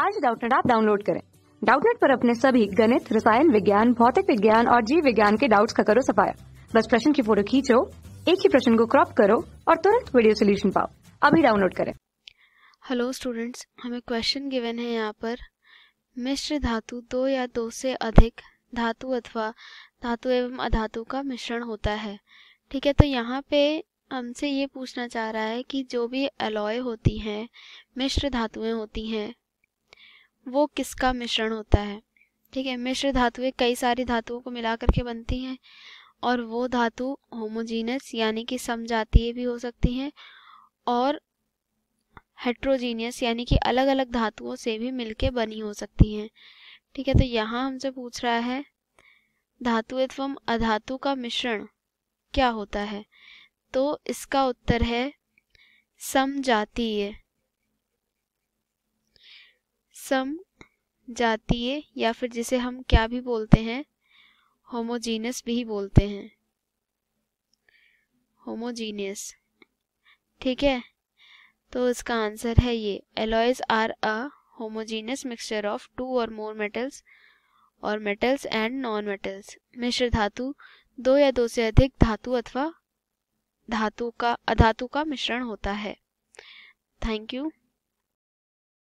आज डाउटनेट आप डाउनलोड करें डाउटनेट पर अपने सभी गणित रसायन विज्ञान भौतिक विज्ञान और जीव विज्ञान के डाउट्स का करो सफाया बस प्रश्न की फोटो खींचो एक ही प्रश्न को क्रॉप करो और तुरंत वीडियो सोल्यूशन पाओ अभी डाउनलोड करें हेलो स्टूडेंट्स हमें क्वेश्चन गिवन है यहाँ पर मिश्र धातु दो या दो से अधिक धातु अथवा धातु एवं अधातु का मिश्रण होता है ठीक है तो यहाँ पे हमसे ये पूछना चाह रहा है कि जो भी अलॉय होती हैं मिश्र धातुएं होती हैं वो किसका मिश्रण होता है ठीक है मिश्र धातुएं कई सारी धातुओं को मिला करके बनती हैं और वो धातु होमोजीनियस यानी कि समजातीय भी हो सकती हैं और हेट्रोजीनियस यानी कि अलग अलग धातुओं से भी मिलके बनी हो सकती हैं ठीक है तो यहाँ हमसे पूछ रहा है धातु एवं अधातु का मिश्रण क्या होता है तो इसका उत्तर है समजातीय सम जातीय या फिर जिसे हम क्या भी बोलते हैं होमोजीनियस भी बोलते हैं होमोजीनियस ठीक है तो इसका आंसर है ये alloys are a homogeneous mixture of two or more metals or metals and non metals मिश्र धातु दो या दो से अधिक धातु अथवा धातु का अधातु का मिश्रण होता है थैंक यू